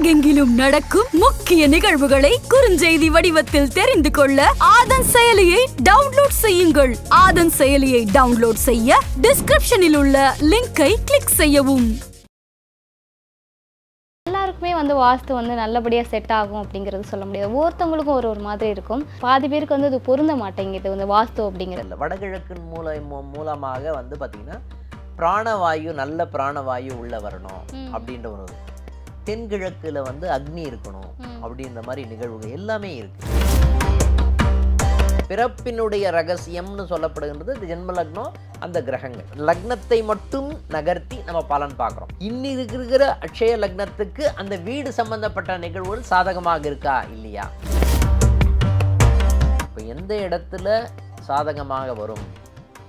உலகெங்கிலும் நடக்கும் முக்கிய நிகழ்வுகளை குறுஞ்செய்தி வடிவத்தில் தெரிந்து கொள்ள ஆதன் செயலியை டவுன்லோட் செய்யுங்கள் ஆதன் செயலியை டவுன்லோட் செய்ய டிஸ்கிரிப்ஷனில் உள்ள லிங்கை கிளிக் செய்யவும் எல்லாருக்குமே வந்து வாஸ்து வந்து நல்லபடியாக செட் ஆகும் அப்படிங்கிறது சொல்ல முடியாது ஒவ்வொருத்தவங்களுக்கும் ஒரு ஒரு மாதிரி இருக்கும் பாதி பேருக்கு வந்து இது பொருந்த மாட்டேங்குது இந்த வாஸ்து அப்படிங்கிறது வடகிழக்கின் மூலம் மூலமாக வந்து பார்த்தீங்கன்னா பிராணவாயு நல்ல பிராணவாயு உள்ள வரணும் அப்படின்ற ஒரு தென்கிழக்கில் வந்து அக்னி இருக்கணும் அப்படின்ற மாதிரி நிகழ்வுகள் எல்லாமே இருக்குது பிறப்பினுடைய ரகசியம்னு சொல்லப்படுகின்றது ஜென்ம லக்னம் அந்த கிரகங்கள் லக்னத்தை மட்டும் நகர்த்தி நம்ம பலன் பார்க்குறோம் இன்னி இருக்கிற அக்ஷய லக்னத்துக்கு அந்த வீடு சம்பந்தப்பட்ட நிகழ்வுகள் சாதகமாக இருக்கா இல்லையா இப்போ எந்த இடத்துல சாதகமாக வரும்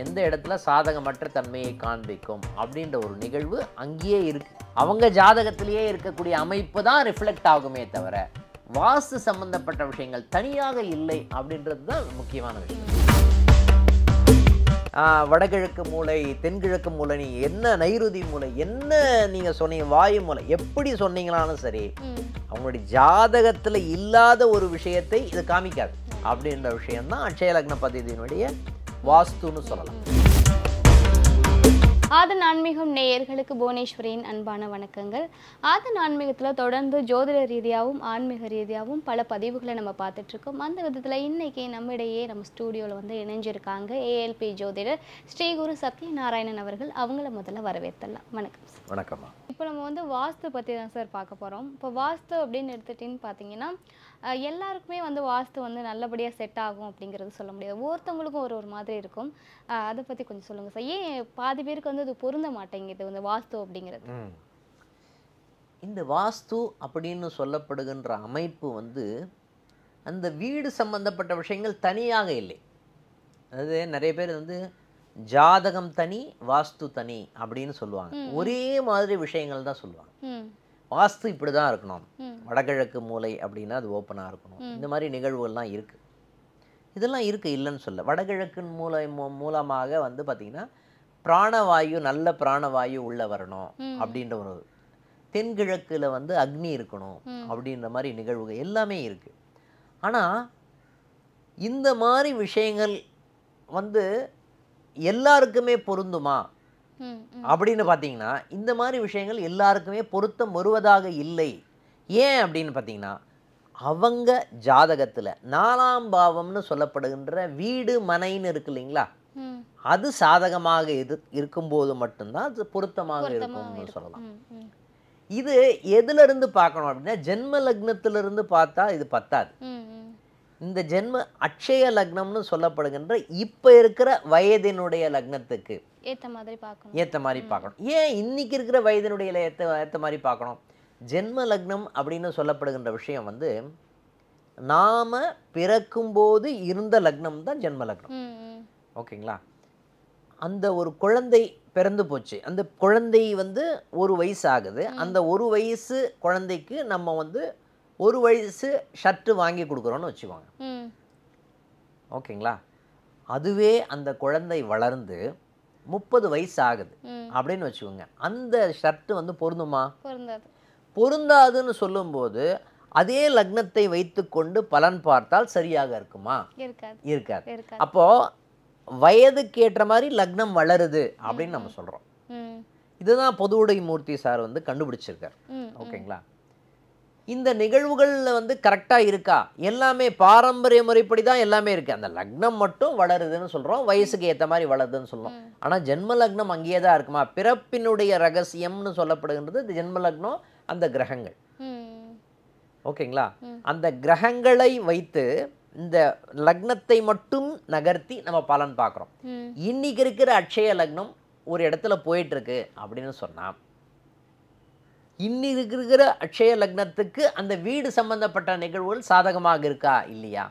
எந்த இடத்துல சாதகமற்ற தன்மையை காண்பிக்கும் அப்படின்ற ஒரு நிகழ்வு அங்கேயே இருக்கு அவங்க ஜாதகத்திலேயே இருக்கக்கூடிய அமைப்பு தான் ரிஃப்ளெக்ட் ஆகுமே தவிர வாசு சம்பந்தப்பட்ட விஷயங்கள் தனியாக இல்லை அப்படின்றது தான் முக்கியமான விஷயம் வடகிழக்கு மூளை தென்கிழக்கு மூளை நீ என்ன நைருதி மூளை என்ன நீங்க சொன்னீங்க வாயு மூளை எப்படி சொன்னீங்களாலும் சரி அவங்களுடைய ஜாதகத்துல இல்லாத ஒரு விஷயத்தை இது காமிக்காது அப்படின்ற விஷயம்தான் அட்சய லக்ன பதிதியினுடைய வாஸ்துன்னு சொல்லலாம் ஆதன் ஆன்மீகம் நேயர்களுக்கு புவனேஸ்வரியின் அன்பான வணக்கங்கள் ஆதன் ஆன்மீகத்தில் தொடர்ந்து ஜோதிட ரீதியாகவும் ஆன்மீக ரீதியாகவும் பல பதிவுகளை நம்ம பார்த்துட்ருக்கோம் அந்த விதத்தில் இன்றைக்கி நம்மிடையே நம்ம ஸ்டூடியோவில் வந்து இணைஞ்சிருக்காங்க ஏஎல்பி ஜோதிடர் ஸ்ரீகுரு சத்யநாராயணன் அவர்கள் அவங்கள முதல்ல வரவேற்றலாம் வணக்கம் வணக்கம் இப்போ நம்ம வந்து வாஸ்து பற்றி தான் சார் பார்க்க போகிறோம் இப்போ வாஸ்து அப்படின்னு எடுத்துகிட்டின்னு பார்த்தீங்கன்னா எல்லாருக்குமே வந்து வாஸ்து வந்து நல்லபடியாக செட் ஆகும் அப்படிங்கிறது சொல்ல முடியாது ஒவ்வொருத்தவங்களுக்கும் ஒரு ஒரு மாதிரி இருக்கும் அதை பற்றி கொஞ்சம் சொல்லுங்கள் சார் ஏன் பாதி பேருக்கு வந்து அது பொருந்த மாட்டேங்குது வந்து வாஸ்து அப்படிங்கிறது இந்த வாஸ்து அப்படின்னு சொல்லப்படுகின்ற அமைப்பு வந்து அந்த வீடு சம்பந்தப்பட்ட விஷயங்கள் தனியாக இல்லை அதாவது நிறைய பேர் வந்து ஜாதகம் தனி வாஸ்து தனி அப்படின்னு சொல்லுவாங்க ஒரே மாதிரி விஷயங்கள் தான் சொல்லுவாங்க வாஸ்து இப்படி தான் இருக்கணும் வடகிழக்கு மூலை அப்படின்னா அது ஓப்பனாக இருக்கணும் இந்த மாதிரி நிகழ்வுகள்லாம் இருக்குது இதெல்லாம் இருக்குது இல்லைன்னு சொல்ல வடகிழக்கின் மூலை மூலமாக வந்து பார்த்திங்கன்னா பிராணவாயு நல்ல பிராணவாயு உள்ளே வரணும் அப்படின்ற ஒரு தென்கிழக்கில் வந்து அக்னி இருக்கணும் அப்படின்ற மாதிரி நிகழ்வுகள் எல்லாமே இருக்குது ஆனால் இந்த மாதிரி விஷயங்கள் வந்து எல்லாருக்குமே பொருந்துமா அப்படின்னு பார்த்தீங்கன்னா இந்த மாதிரி விஷயங்கள் எல்லாருக்குமே பொருத்தம் வருவதாக இல்லை ஏன் அப்படின்னு பார்த்தீங்கன்னா அவங்க ஜாதகத்தில் நாலாம் பாவம்னு சொல்லப்படுகின்ற வீடு மனைன்னு இருக்கு இல்லைங்களா அது சாதகமாக இது இருக்கும்போது மட்டும்தான் அது பொருத்தமாக இருக்கும்னு சொல்லலாம் இது எதுல இருந்து பார்க்கணும் அப்படின்னா ஜென்ம லக்னத்திலிருந்து பார்த்தா இது பத்தாது இந்த ஜென்ம அக்ஷய லக்னம்னு சொல்லப்படுகின்ற இப்ப இருக்கிற வயதினுடைய லக்னத்துக்கு ஏற்ற மாதிரி பார்க்கணும் ஏற்ற மாதிரி பார்க்கணும் ஏன் இன்னைக்கு இருக்கிற வயதினுடைய ஏத்த ஏற்ற மாதிரி பார்க்கணும் ஜென்ம லக்னம் அப்படின்னு சொல்லப்படுகின்ற விஷயம் வந்து நாம பிறக்கும்போது இருந்த லக்னம் தான் ஜென்ம லக்னம் ஓகேங்களா அந்த ஒரு குழந்தை பிறந்து போச்சு அந்த குழந்தை வந்து ஒரு வயசு ஆகுது அந்த ஒரு வயசு குழந்தைக்கு நம்ம வந்து ஒரு வயசு ஷர்ட் வாங்கி கொடுக்குறோம்னு வச்சுக்கோங்க ஓகேங்களா அதுவே அந்த குழந்தை வளர்ந்து முப்பது வயசு ஆகுது அப்படின்னு வச்சுக்கோங்க அந்த ஷர்ட் வந்து பொருந்துமா பொருந்தாது பொருந்தாதுன்னு சொல்லும்போது அதே லக்னத்தை வைத்துக்கொண்டு பலன் பார்த்தால் சரியாக இருக்குமா இருக்காது அப்போ வயதுக்கு ஏற்ற மாதிரி லக்னம் வளருது அப்படின்னு நம்ம சொல்றோம் இதுதான் பொது உடை மூர்த்தி சார் வந்து கண்டுபிடிச்சிருக்கார் ஓகேங்களா இந்த நிகழ்வுகளில் வந்து கரெக்டாக இருக்கா எல்லாமே பாரம்பரிய முறைப்படி தான் எல்லாமே இருக்கு அந்த லக்னம் மட்டும் வளருதுன்னு சொல்றோம் வயசுக்கு ஏற்ற மாதிரி வளருதுன்னு சொல்றோம் ஆனால் ஜென்ம லக்னம் அங்கேயே தான் இருக்குமா பிறப்பினுடைய ரகசியம்னு சொல்லப்படுகின்றது ஜென்ம லக்னம் அந்த கிரகங்கள் ஓகேங்களா அந்த கிரகங்களை வைத்து இந்த லக்னத்தை மட்டும் நகர்த்தி நம்ம பலன் பார்க்குறோம் இன்னைக்கு இருக்கிற அக்ஷய லக்னம் ஒரு இடத்துல போயிட்டு இருக்கு அப்படின்னு சொன்னால் இன்னி இருக்கிற அக்ஷய லக்னத்துக்கு அந்த வீடு சம்பந்தப்பட்ட நிகழ்வுகள் சாதகமாக இருக்கா இல்லையா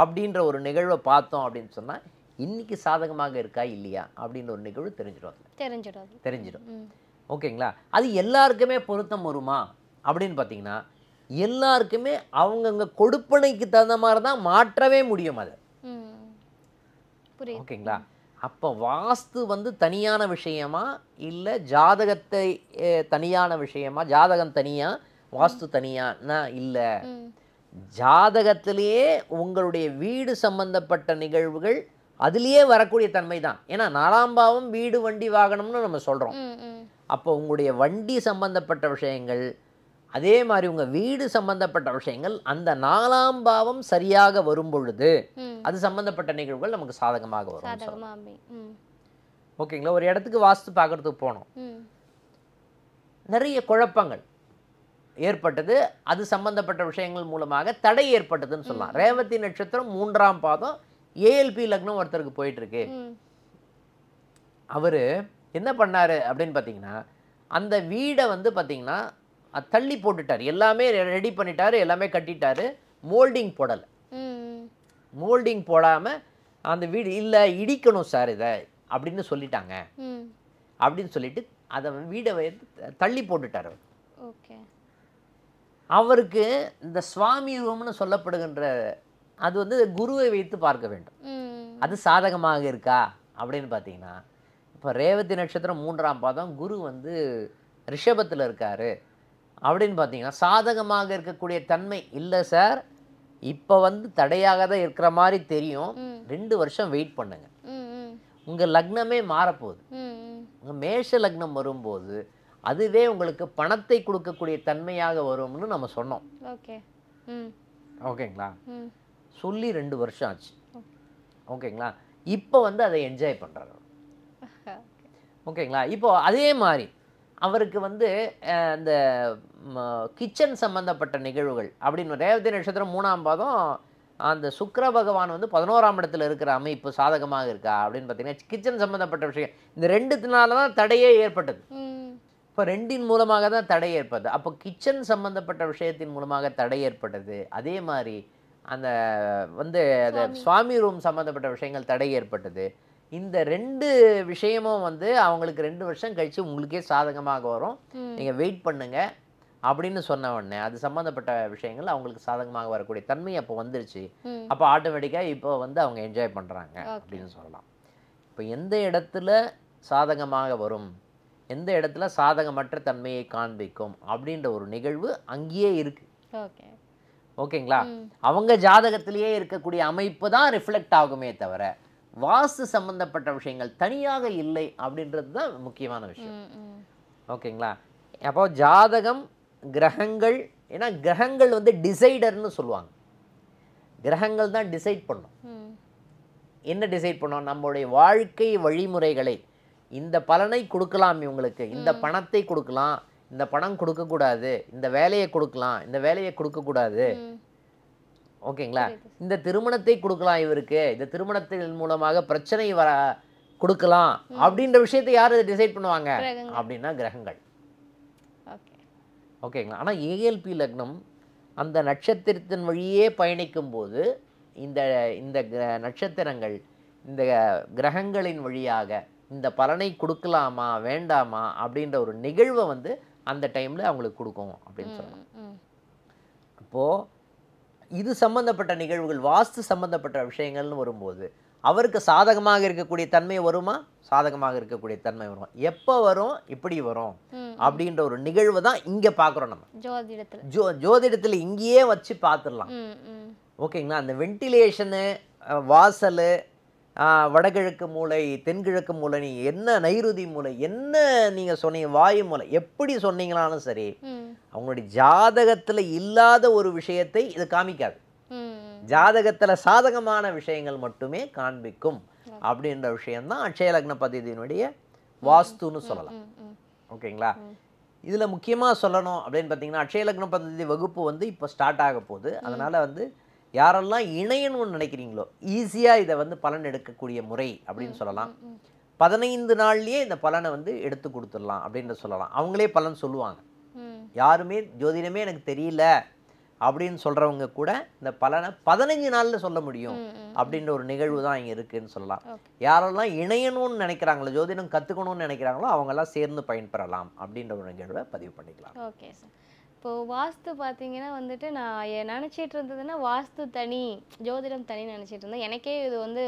அப்படின்ற ஒரு நிகழ்வை பார்த்தோம் அப்படின்னு சொன்னால் இன்னைக்கு சாதகமாக இருக்கா இல்லையா அப்படின்ற ஒரு நிகழ்வு தெரிஞ்சிடும் தெரிஞ்சிடும் தெரிஞ்சிடும் ஓகேங்களா அது எல்லாருக்குமே பொருத்தம் வருமா அப்படின்னு பார்த்தீங்கன்னா எல்லாருக்குமே அவங்கவுங்க கொடுப்பனைக்கு தகுந்த மாதிரி தான் மாற்றவே முடியும் அது ஓகேங்களா அப்போ வாஸ்து வந்து தனியான விஷயமா இல்லை ஜாதகத்தை தனியான விஷயமா ஜாதகம் தனியா வாஸ்து தனியானா இல்லை ஜாதகத்திலேயே உங்களுடைய வீடு சம்பந்தப்பட்ட நிகழ்வுகள் அதுலேயே வரக்கூடிய தன்மை தான் ஏன்னா நாலாம் பாவம் வீடு வண்டி வாகனம்னு நம்ம சொல்கிறோம் அப்போ உங்களுடைய வண்டி சம்பந்தப்பட்ட விஷயங்கள் அதே மாதிரி உங்கள் வீடு சம்பந்தப்பட்ட விஷயங்கள் அந்த நாலாம் பாவம் சரியாக வரும் பொழுது அது சம்பந்தப்பட்ட நிகழ்வுகள் நமக்கு சாதகமாக வரும் ஓகேங்களா ஒரு இடத்துக்கு வாஸ்து பார்க்கறதுக்கு போனோம் நிறைய குழப்பங்கள் ஏற்பட்டது அது சம்பந்தப்பட்ட விஷயங்கள் மூலமாக தடை ஏற்பட்டதுன்னு சொல்லலாம் ரேவதி நட்சத்திரம் மூன்றாம் பாதம் ஏஎல்பி லக்னம் ஒருத்தருக்கு போயிட்டு இருக்கு அவரு என்ன பண்ணார் அப்படின்னு பார்த்தீங்கன்னா அந்த வீடை வந்து பார்த்தீங்கன்னா தள்ளி போட்டுட்டார் எல்லாமே ரெடி பண்ணிட்டாரு எல்லாமே கட்டிட்டாரு மோல்டிங் போடலை மோல்டிங் போடாமல் அந்த வீடு இல்லை இடிக்கணும் சார் இதை அப்படின்னு சொல்லிட்டாங்க அப்படின்னு சொல்லிட்டு அதை வீடை தள்ளி போட்டுட்டார் அவர் ஓகே அவருக்கு இந்த சுவாமி ரூம்னு சொல்லப்படுகின்ற அது வந்து குருவை வைத்து பார்க்க வேண்டும் அது சாதகமாக இருக்கா அப்படின்னு பார்த்தீங்கன்னா இப்போ ரேவதி நட்சத்திரம் மூன்றாம் பாதம் குரு வந்து ரிஷபத்தில் இருக்கார் அப்படின்னு பார்த்தீங்கன்னா சாதகமாக இருக்கக்கூடிய தன்மை இல்லை சார் இப்போ வந்து தடையாக தான் இருக்கிற மாதிரி தெரியும் ரெண்டு வருஷம் வெயிட் பண்ணுங்க உங்கள் லக்னமே மாறப்போகுது உங்கள் மேஷ லக்னம் வரும்போது அதுவே உங்களுக்கு பணத்தை கொடுக்கக்கூடிய தன்மையாக வரும்னு நம்ம சொன்னோம் ஓகே ஓகேங்களா சொல்லி ரெண்டு வருஷம் ஆச்சு ஓகேங்களா இப்போ வந்து அதை என்ஜாய் பண்ணுறாரு ஓகேங்களா இப்போது அதே மாதிரி அவருக்கு வந்து அந்த கிச்சன் சம்மந்தப்பட்ட நிகழ்வுகள் அப்படின்னு ரேவதி நட்சத்திரம் மூணாம் பாதம் அந்த சுக்கர பகவான் வந்து பதினோராம் இடத்துல இருக்கிற அமைப்பு சாதகமாக இருக்கா அப்படின்னு பார்த்தீங்கன்னா கிச்சன் சம்மந்தப்பட்ட விஷயம் இந்த ரெண்டுத்தினால தான் தடையே ஏற்பட்டது இப்போ ரெண்டின் மூலமாக தான் தடை ஏற்பட்டது அப்போ கிச்சன் சம்மந்தப்பட்ட விஷயத்தின் மூலமாக தடை ஏற்பட்டது அதே மாதிரி அந்த வந்து அந்த சுவாமி ரூம் சம்மந்தப்பட்ட விஷயங்கள் தடை ஏற்பட்டது இந்த ரெண்டு விஷயமும் வந்து அவங்களுக்கு ரெண்டு வருஷம் கழித்து உங்களுக்கே சாதகமாக வரும் நீங்கள் வெயிட் பண்ணுங்க அப்படின்னு சொன்ன உடனே அது சம்மந்தப்பட்ட விஷயங்கள் அவங்களுக்கு சாதகமாக வரக்கூடிய தன்மை அப்போ வந்துருச்சு அப்போ ஆட்டோமேட்டிக்காக இப்போ வந்து அவங்க என்ஜாய் பண்ணுறாங்க அப்படின்னு சொல்லலாம் இப்போ எந்த இடத்துல சாதகமாக வரும் எந்த இடத்துல சாதகமற்ற தன்மையை காண்பிக்கும் அப்படின்ற ஒரு நிகழ்வு அங்கேயே இருக்கு ஓகே ஓகேங்களா அவங்க ஜாதகத்திலேயே இருக்கக்கூடிய அமைப்பு தான் ரிஃப்ளெக்ட் ஆகுமே தவிர வாஸ்து சம்பந்தப்பட்ட விஷயங்கள் தனியாக இல்லை அப்படின்றது தான் முக்கியமான விஷயம் ஓகேங்களா அப்போ ஜாதகம் கிரகங்கள் ஏன்னா கிரகங்கள் வந்து டிசைடர்னு சொல்லுவாங்க கிரகங்கள் தான் டிசைட் பண்ணும் என்ன டிசைட் பண்ணோம் நம்மளுடைய வாழ்க்கை வழிமுறைகளை இந்த பலனை கொடுக்கலாம் இவங்களுக்கு இந்த பணத்தை கொடுக்கலாம் இந்த பணம் கொடுக்கக்கூடாது இந்த வேலையை கொடுக்கலாம் இந்த வேலையை கொடுக்கக்கூடாது ஓகேங்களா இந்த திருமணத்தை கொடுக்கலாம் இவருக்கு இந்த திருமணத்தின் மூலமாக பிரச்சனை வர கொடுக்கலாம் அப்படின்ற விஷயத்தை யார் டிசைட் பண்ணுவாங்க அப்படின்னா கிரகங்கள் ஓகேங்களா ஆனால் ஏஎல்பி லக்னம் அந்த நட்சத்திரத்தின் வழியே பயணிக்கும் போது இந்த இந்த நட்சத்திரங்கள் இந்த கிரகங்களின் வழியாக இந்த பலனை கொடுக்கலாமா வேண்டாமா அப்படின்ற ஒரு நிகழ்வை வந்து அந்த டைமில் அவங்களுக்கு கொடுக்கும் அப்படின்னு சொல்லலாம் அப்போது இது சம்மந்தப்பட்ட நிகழ்வுகள் வாஸ்து சம்மந்தப்பட்ட விஷயங்கள்னு வரும்போது அவருக்கு சாதகமாக இருக்கக்கூடிய தன்மை வருமா சாதகமாக இருக்கக்கூடிய தன்மை வரும் எப்போ வரும் இப்படி வரும் அப்படின்ற ஒரு நிகழ்வு தான் இங்கே பார்க்குறோம் நம்ம ஜோதிடத்தில் ஜோ ஜோதிடத்தில் இங்கேயே வச்சு பார்த்துடலாம் ஓகேங்களா அந்த வென்டிலேஷனு வாசல் வடகிழக்கு மூளை தென்கிழக்கு மூளை நீங்கள் என்ன நைருதி மூளை என்ன நீங்கள் சொன்னீங்க வாயு மூளை எப்படி சொன்னீங்களாலும் சரி அவங்களுடைய ஜாதகத்தில் இல்லாத ஒரு விஷயத்தை இது காமிக்காது ஜாதகத்தில் சாதகமான விஷயங்கள் மட்டுமே காண்பிக்கும் அப்படின்ற விஷயம்தான் அக்ஷயலக்ன பதிதியினுடைய வாஸ்துன்னு சொல்லலாம் ஓகேங்களா இதில் முக்கியமாக சொல்லணும் அப்படின்னு பார்த்தீங்கன்னா அக்ஷயலக்ன பதிதி வகுப்பு வந்து இப்போ ஸ்டார்ட் ஆக போகுது அதனால் வந்து யாரெல்லாம் இணையணும்னு நினைக்கிறீங்களோ ஈஸியாக இதை வந்து பலன் எடுக்கக்கூடிய முறை அப்படின்னு சொல்லலாம் பதினைந்து நாள்லேயே இந்த பலனை வந்து எடுத்து கொடுத்துடலாம் அப்படின்ற சொல்லலாம் அவங்களே பலன் சொல்லுவாங்க யாருமே ஜோதிடமே எனக்கு தெரியல அப்படின்னு சொல்கிறவங்க கூட இந்த பலனை பதினைஞ்சு நாளில் சொல்ல முடியும் அப்படின்ற ஒரு நிகழ்வு தான் இங்கே இருக்குதுன்னு சொல்லலாம் யாரெல்லாம் இணையணும்னு நினைக்கிறாங்களோ ஜோதிடம் கற்றுக்கணும்னு நினைக்கிறாங்களோ அவங்கெல்லாம் சேர்ந்து பயன்பெறலாம் அப்படின்ற ஒரு நிகழ்வை பதிவு பண்ணிக்கலாம் ஓகே சார் இப்போது வாஸ்து பார்த்தீங்கன்னா வந்துட்டு நான் நினச்சிட்டு இருந்ததுன்னா வாஸ்து தனி ஜோதிடம் தனி நினச்சிட்டு இருந்தேன் எனக்கே இது வந்து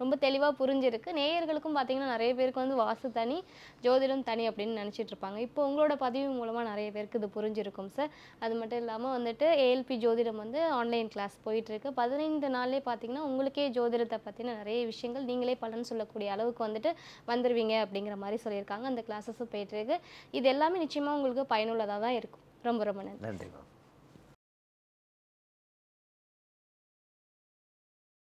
ரொம்ப தெளிவாக புரிஞ்சிருக்கு நேயர்களுக்கும் பார்த்தீங்கன்னா நிறைய பேருக்கு வந்து வாஸ்து தனி ஜோதிடம் தனி அப்படின்னு நினச்சிட்டு இருப்பாங்க இப்போ உங்களோட பதிவு மூலமாக நிறைய பேருக்கு இது புரிஞ்சிருக்கும் சார் அது மட்டும் இல்லாமல் வந்துட்டு ஏஎல்பி ஜோதிடம் வந்து ஆன்லைன் கிளாஸ் போயிட்டுருக்கு பதினைந்து நாள்லேயே பார்த்தீங்கன்னா உங்களுக்கே ஜோதிடத்தை பற்றின நிறைய விஷயங்கள் நீங்களே பலன் சொல்லக்கூடிய அளவுக்கு வந்துட்டு வந்துடுவீங்க அப்படிங்கிற மாதிரி சொல்லியிருக்காங்க அந்த கிளாஸஸும் போயிட்டுருக்கு இது எல்லாமே நிச்சயமாக உங்களுக்கு பயனுள்ளதாக தான் இருக்கும் ரொம்ப ரொம்ப நன்றி நன்றி